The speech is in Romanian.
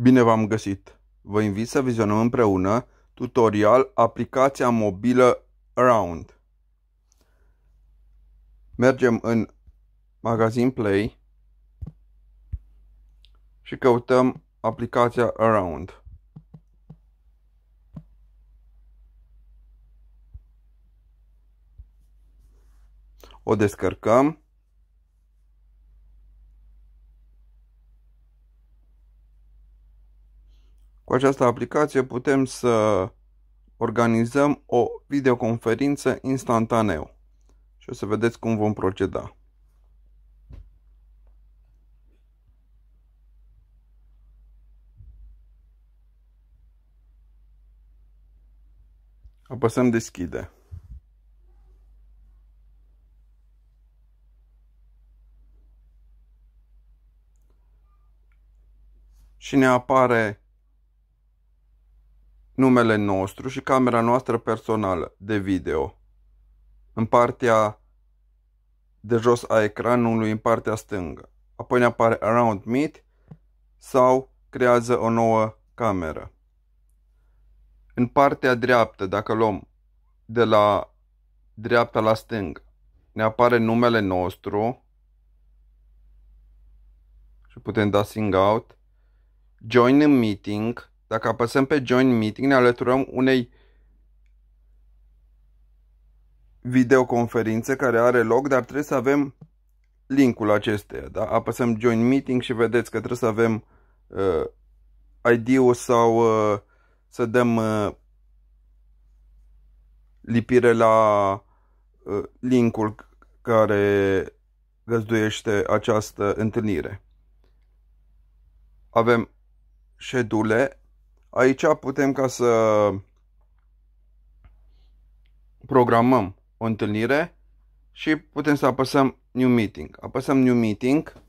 Bine v-am găsit! Vă invit să vizionăm împreună tutorial aplicația mobilă Round. Mergem în magazin Play și căutăm aplicația Around. O descărcăm Cu această aplicație putem să organizăm o videoconferință instantaneu și o să vedeți cum vom proceda. Apăsăm deschide. Și ne apare numele nostru și camera noastră personală de video. În partea de jos a ecranului, în partea stângă. Apoi ne apare Around Meet sau creează o nouă cameră. În partea dreaptă, dacă luăm de la dreapta la stânga, ne apare numele nostru și putem da Sing Out, Join a Meeting, dacă apăsăm pe Join Meeting, ne alăturăm unei videoconferințe care are loc, dar trebuie să avem linkul acesteia. Da? Apăsăm Join Meeting și vedeți că trebuie să avem uh, ID-ul sau uh, să dăm uh, lipire la uh, linkul care găzduiește această întâlnire. Avem ședule Aici putem ca să programăm o întâlnire și putem să apăsăm New Meeting. Apăsăm New Meeting